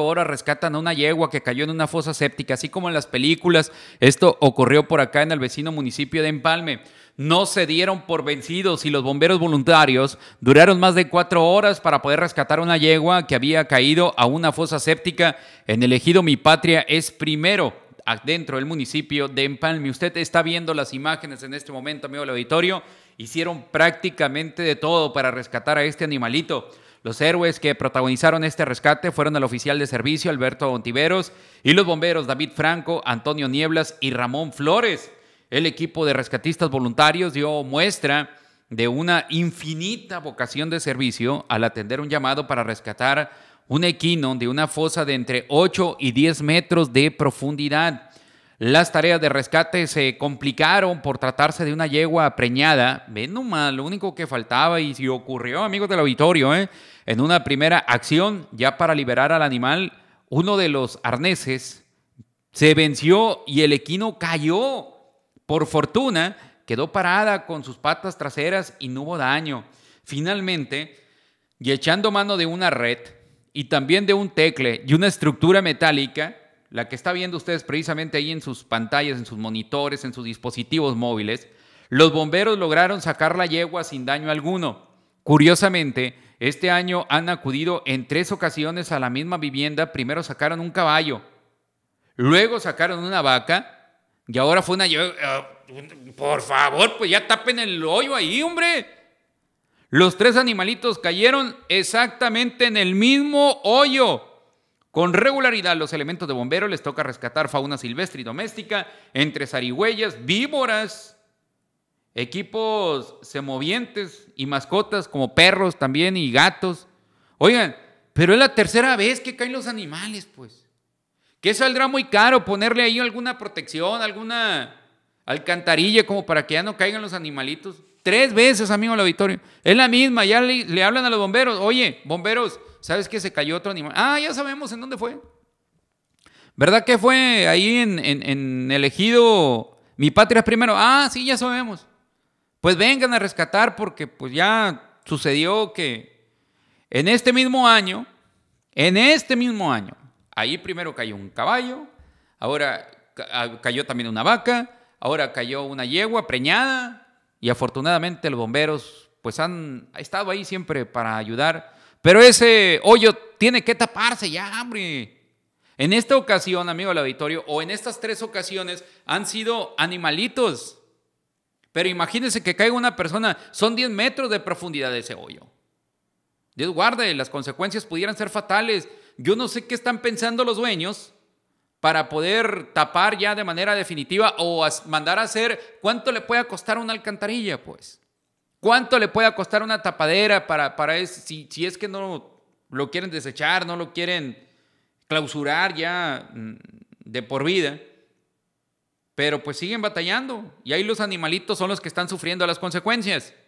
horas rescatan a una yegua que cayó en una fosa séptica, así como en las películas. Esto ocurrió por acá en el vecino municipio de Empalme. No se dieron por vencidos y los bomberos voluntarios duraron más de cuatro horas para poder rescatar una yegua que había caído a una fosa séptica en el ejido Mi Patria es primero dentro del municipio de Empalme. Usted está viendo las imágenes en este momento, amigo del auditorio. Hicieron prácticamente de todo para rescatar a este animalito. Los héroes que protagonizaron este rescate fueron el oficial de servicio Alberto Ontiveros y los bomberos David Franco, Antonio Nieblas y Ramón Flores. El equipo de rescatistas voluntarios dio muestra de una infinita vocación de servicio al atender un llamado para rescatar un equino de una fosa de entre 8 y 10 metros de profundidad. Las tareas de rescate se complicaron por tratarse de una yegua preñada. Menos mal, lo único que faltaba y si ocurrió, amigos del auditorio, ¿eh? en una primera acción, ya para liberar al animal, uno de los arneses se venció y el equino cayó. Por fortuna, quedó parada con sus patas traseras y no hubo daño. Finalmente, y echando mano de una red y también de un tecle y una estructura metálica, la que está viendo ustedes precisamente ahí en sus pantallas, en sus monitores, en sus dispositivos móviles, los bomberos lograron sacar la yegua sin daño alguno. Curiosamente, este año han acudido en tres ocasiones a la misma vivienda. Primero sacaron un caballo, luego sacaron una vaca y ahora fue una yegua. Ah, por favor, pues ya tapen el hoyo ahí, hombre. Los tres animalitos cayeron exactamente en el mismo hoyo con regularidad los elementos de bomberos les toca rescatar fauna silvestre y doméstica, entre zarigüeyas, víboras, equipos semovientes y mascotas como perros también y gatos. Oigan, pero es la tercera vez que caen los animales, pues. Que saldrá muy caro ponerle ahí alguna protección, alguna alcantarilla como para que ya no caigan los animalitos. Tres veces, amigo la victoria Es la misma, ya le, hablan a los bomberos. Oye, bomberos, ¿sabes que se cayó otro animal? Ah, ya sabemos en dónde fue. ¿Verdad que fue ahí en, en, en elegido Mi Patria Primero? Ah, sí, ya sabemos. Pues vengan a rescatar porque pues ya sucedió que en este mismo año, en este mismo año, ahí primero cayó un caballo, ahora ah, cayó también una vaca, ahora cayó una yegua preñada, y afortunadamente los bomberos pues han estado ahí siempre para ayudar, pero ese hoyo tiene que taparse ya, hombre. En esta ocasión, amigo del auditorio, o en estas tres ocasiones han sido animalitos. Pero imagínense que caiga una persona, son 10 metros de profundidad de ese hoyo. Dios guarde, las consecuencias pudieran ser fatales. Yo no sé qué están pensando los dueños para poder tapar ya de manera definitiva o mandar a hacer, ¿cuánto le puede costar una alcantarilla, pues? ¿Cuánto le puede costar una tapadera para, para si, si, es que no lo quieren desechar, no lo quieren clausurar ya mm, de por vida? Pero pues siguen batallando y ahí los animalitos son los que están sufriendo las consecuencias.